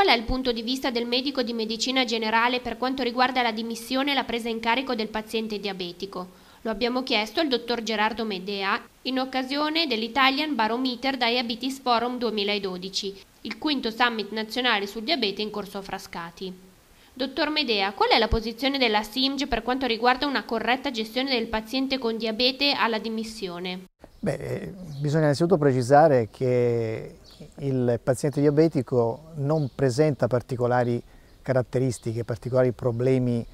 Qual è il punto di vista del medico di medicina generale per quanto riguarda la dimissione e la presa in carico del paziente diabetico? Lo abbiamo chiesto al dottor Gerardo Medea in occasione dell'Italian Barometer Diabetes Forum 2012, il quinto summit nazionale sul diabete in corso a Frascati. Dottor Medea, qual è la posizione della SIMG per quanto riguarda una corretta gestione del paziente con diabete alla dimissione? Beh, eh, bisogna innanzitutto precisare che il paziente diabetico non presenta particolari caratteristiche, particolari problemi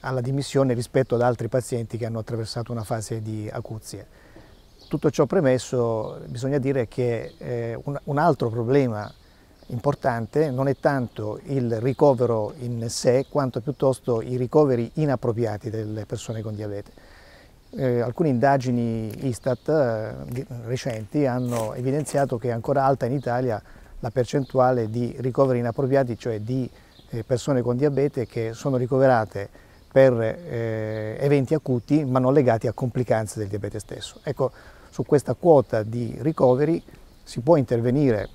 alla dimissione rispetto ad altri pazienti che hanno attraversato una fase di acuzie. Tutto ciò premesso, bisogna dire che eh, un, un altro problema importante non è tanto il ricovero in sé, quanto piuttosto i ricoveri inappropriati delle persone con diabete. Eh, alcune indagini Istat eh, recenti hanno evidenziato che è ancora alta in Italia la percentuale di ricoveri inappropriati, cioè di eh, persone con diabete che sono ricoverate per eh, eventi acuti ma non legati a complicanze del diabete stesso. Ecco, su questa quota di ricoveri si può intervenire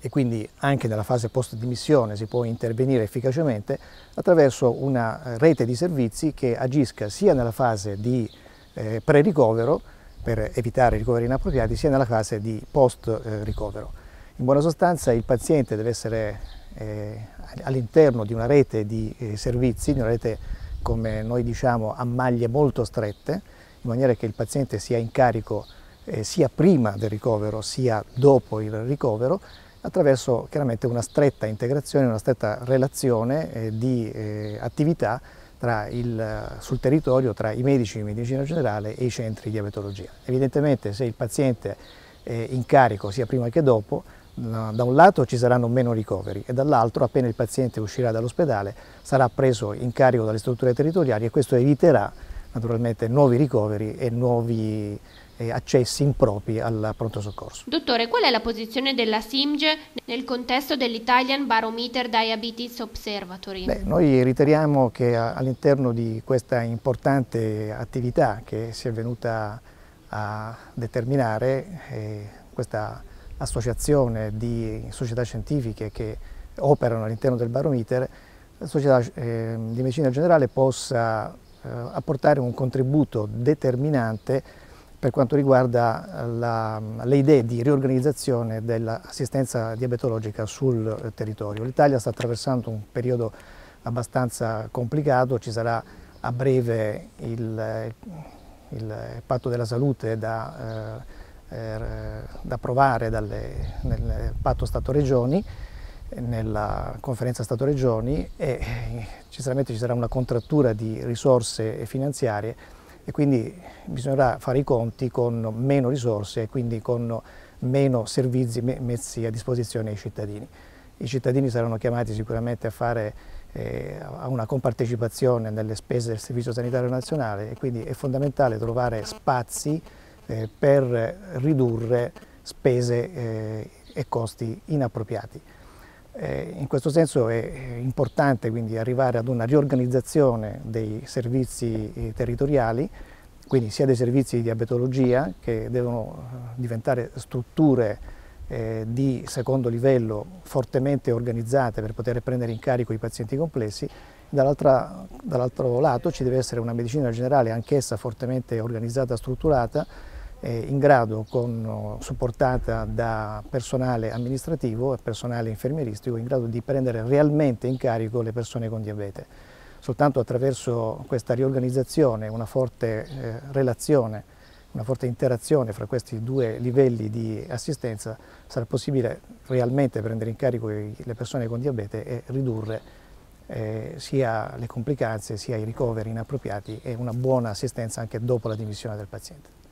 e quindi anche nella fase post-dimissione si può intervenire efficacemente attraverso una eh, rete di servizi che agisca sia nella fase di eh, pre-ricovero per evitare ricoveri inappropriati sia nella fase di post-ricovero. In buona sostanza il paziente deve essere eh, all'interno di una rete di eh, servizi, di una rete come noi diciamo a maglie molto strette, in maniera che il paziente sia in carico eh, sia prima del ricovero sia dopo il ricovero attraverso chiaramente una stretta integrazione, una stretta relazione eh, di eh, attività il, sul territorio tra i medici di medicina generale e i centri di diabetologia. Evidentemente se il paziente è eh, in carico sia prima che dopo, da un lato ci saranno meno ricoveri e dall'altro appena il paziente uscirà dall'ospedale sarà preso in carico dalle strutture territoriali e questo eviterà naturalmente nuovi ricoveri e nuovi eh, accessi impropri al pronto soccorso. Dottore, qual è la posizione della SIMG nel contesto dell'Italian Barometer Diabetes Observatory? Beh, noi riteniamo che all'interno di questa importante attività che si è venuta a determinare eh, questa associazione di società scientifiche che operano all'interno del barometer, la società eh, di medicina generale possa eh, apportare un contributo determinante per quanto riguarda la, le idee di riorganizzazione dell'assistenza diabetologica sul territorio. L'Italia sta attraversando un periodo abbastanza complicato, ci sarà a breve il, il patto della salute da, eh, eh da approvare dalle, nel patto Stato-Regioni, nella conferenza Stato-Regioni e sicuramente ci sarà una contrattura di risorse finanziarie e quindi bisognerà fare i conti con meno risorse e quindi con meno servizi messi a disposizione ai cittadini. I cittadini saranno chiamati sicuramente a fare eh, a una compartecipazione nelle spese del Servizio Sanitario Nazionale e quindi è fondamentale trovare spazi eh, per ridurre spese eh, e costi inappropriati. Eh, in questo senso è importante quindi arrivare ad una riorganizzazione dei servizi eh, territoriali, quindi sia dei servizi di diabetologia che devono eh, diventare strutture eh, di secondo livello fortemente organizzate per poter prendere in carico i pazienti complessi, dall'altro lato ci deve essere una medicina generale anch'essa fortemente organizzata, e strutturata in grado, con, supportata da personale amministrativo e personale infermieristico, in grado di prendere realmente in carico le persone con diabete. Soltanto attraverso questa riorganizzazione, una forte eh, relazione, una forte interazione fra questi due livelli di assistenza sarà possibile realmente prendere in carico le persone con diabete e ridurre eh, sia le complicanze sia i ricoveri inappropriati e una buona assistenza anche dopo la dimissione del paziente.